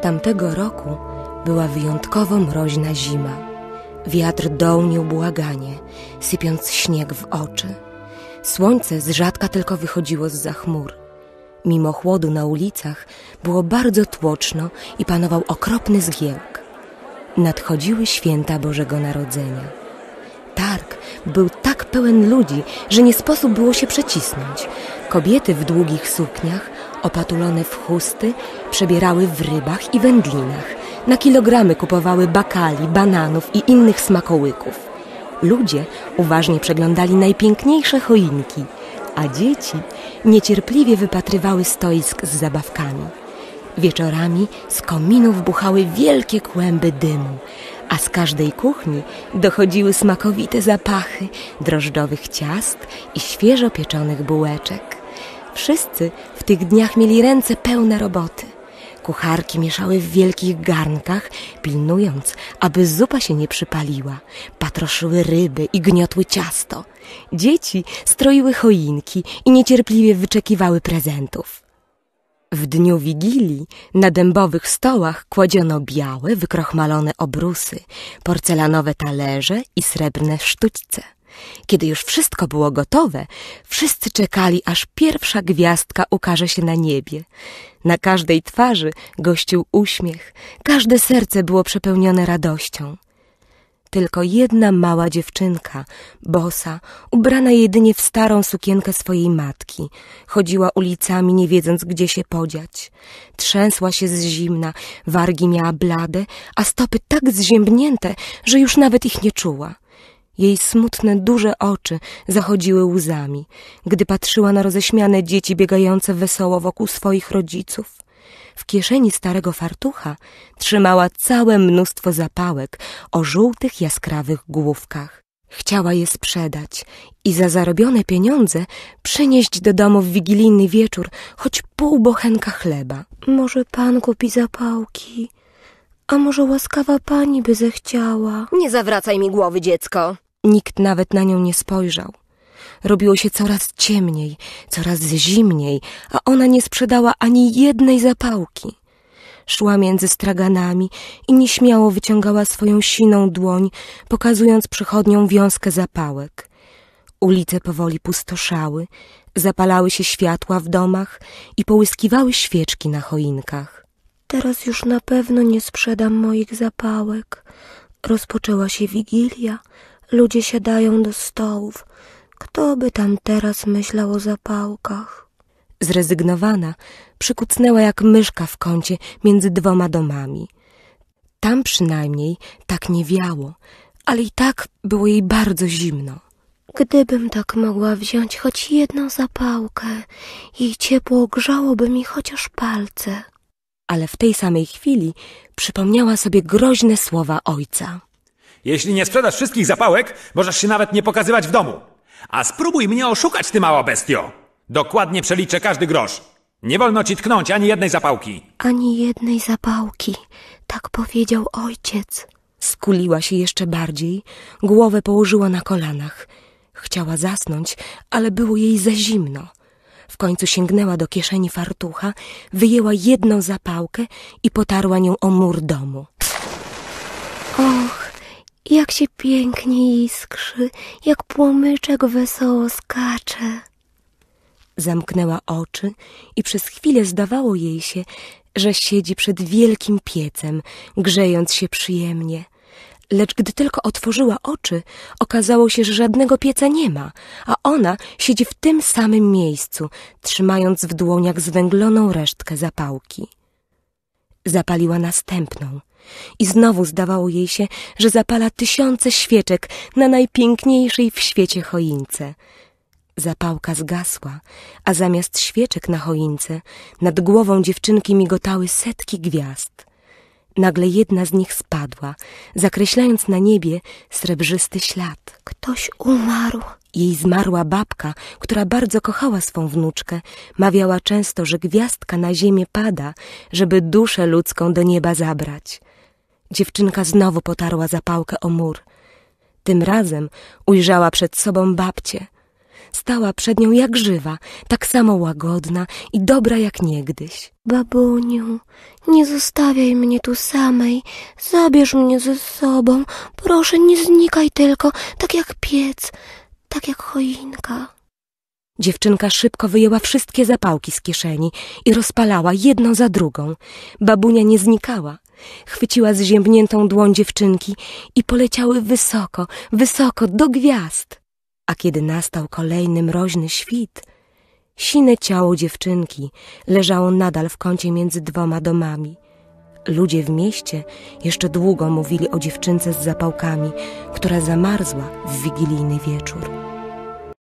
Tamtego roku była wyjątkowo mroźna zima. Wiatr dął nieubłaganie, sypiąc śnieg w oczy. Słońce z rzadka tylko wychodziło z za chmur. Mimo chłodu na ulicach było bardzo tłoczno i panował okropny zgiełk. Nadchodziły święta Bożego Narodzenia. Targ był tak pełen ludzi, że nie sposób było się przecisnąć. Kobiety w długich sukniach opatulone w chusty, przebierały w rybach i wędlinach. Na kilogramy kupowały bakali, bananów i innych smakołyków. Ludzie uważnie przeglądali najpiękniejsze choinki, a dzieci niecierpliwie wypatrywały stoisk z zabawkami. Wieczorami z kominów buchały wielkie kłęby dymu, a z każdej kuchni dochodziły smakowite zapachy drożdżowych ciast i świeżo pieczonych bułeczek. Wszyscy w tych dniach mieli ręce pełne roboty. Kucharki mieszały w wielkich garnkach, pilnując, aby zupa się nie przypaliła. Patroszyły ryby i gniotły ciasto. Dzieci stroiły choinki i niecierpliwie wyczekiwały prezentów. W dniu Wigilii na dębowych stołach kładziono białe, wykrochmalone obrusy, porcelanowe talerze i srebrne sztućce. Kiedy już wszystko było gotowe, wszyscy czekali, aż pierwsza gwiazdka ukaże się na niebie. Na każdej twarzy gościł uśmiech, każde serce było przepełnione radością. Tylko jedna mała dziewczynka, bosa, ubrana jedynie w starą sukienkę swojej matki, chodziła ulicami, nie wiedząc, gdzie się podziać. Trzęsła się z zimna, wargi miała blade, a stopy tak zziębnięte, że już nawet ich nie czuła. Jej smutne, duże oczy zachodziły łzami, gdy patrzyła na roześmiane dzieci biegające wesoło wokół swoich rodziców. W kieszeni starego fartucha trzymała całe mnóstwo zapałek o żółtych, jaskrawych główkach. Chciała je sprzedać i za zarobione pieniądze przynieść do domu w wigilijny wieczór choć pół bochenka chleba. Może pan kupi zapałki? A może łaskawa pani by zechciała? Nie zawracaj mi głowy, dziecko. Nikt nawet na nią nie spojrzał. Robiło się coraz ciemniej, coraz zimniej, a ona nie sprzedała ani jednej zapałki. Szła między straganami i nieśmiało wyciągała swoją siną dłoń, pokazując przychodnią wiązkę zapałek. Ulice powoli pustoszały, zapalały się światła w domach i połyskiwały świeczki na choinkach. Teraz już na pewno nie sprzedam moich zapałek. Rozpoczęła się wigilia, ludzie siadają do stołów. Kto by tam teraz myślał o zapałkach? Zrezygnowana, przykucnęła jak myszka w kącie między dwoma domami. Tam przynajmniej tak nie wiało, ale i tak było jej bardzo zimno. Gdybym tak mogła wziąć choć jedną zapałkę, jej ciepło grzałoby mi chociaż palce ale w tej samej chwili przypomniała sobie groźne słowa ojca. Jeśli nie sprzedasz wszystkich zapałek, możesz się nawet nie pokazywać w domu. A spróbuj mnie oszukać, ty mała bestio. Dokładnie przeliczę każdy grosz. Nie wolno ci tknąć ani jednej zapałki. Ani jednej zapałki, tak powiedział ojciec. Skuliła się jeszcze bardziej, głowę położyła na kolanach. Chciała zasnąć, ale było jej za zimno. W końcu sięgnęła do kieszeni fartucha, wyjęła jedną zapałkę i potarła nią o mur domu. Och, jak się pięknie iskrzy, jak płomyczek wesoło skacze. Zamknęła oczy i przez chwilę zdawało jej się, że siedzi przed wielkim piecem, grzejąc się przyjemnie – Lecz gdy tylko otworzyła oczy, okazało się, że żadnego pieca nie ma, a ona siedzi w tym samym miejscu, trzymając w dłoniach zwęgloną resztkę zapałki. Zapaliła następną i znowu zdawało jej się, że zapala tysiące świeczek na najpiękniejszej w świecie choince. Zapałka zgasła, a zamiast świeczek na choince nad głową dziewczynki migotały setki gwiazd. Nagle jedna z nich spadła, zakreślając na niebie srebrzysty ślad. Ktoś umarł. Jej zmarła babka, która bardzo kochała swą wnuczkę, mawiała często, że gwiazdka na ziemię pada, żeby duszę ludzką do nieba zabrać. Dziewczynka znowu potarła zapałkę o mur. Tym razem ujrzała przed sobą babcię – Stała przed nią jak żywa, tak samo łagodna i dobra jak niegdyś. Babuniu, nie zostawiaj mnie tu samej. Zabierz mnie ze sobą. Proszę, nie znikaj tylko, tak jak piec, tak jak choinka. Dziewczynka szybko wyjęła wszystkie zapałki z kieszeni i rozpalała jedną za drugą. Babunia nie znikała. Chwyciła zziębniętą dłoń dziewczynki i poleciały wysoko, wysoko, do gwiazd a kiedy nastał kolejny mroźny świt, sine ciało dziewczynki leżało nadal w kącie między dwoma domami. Ludzie w mieście jeszcze długo mówili o dziewczynce z zapałkami, która zamarzła w wigilijny wieczór.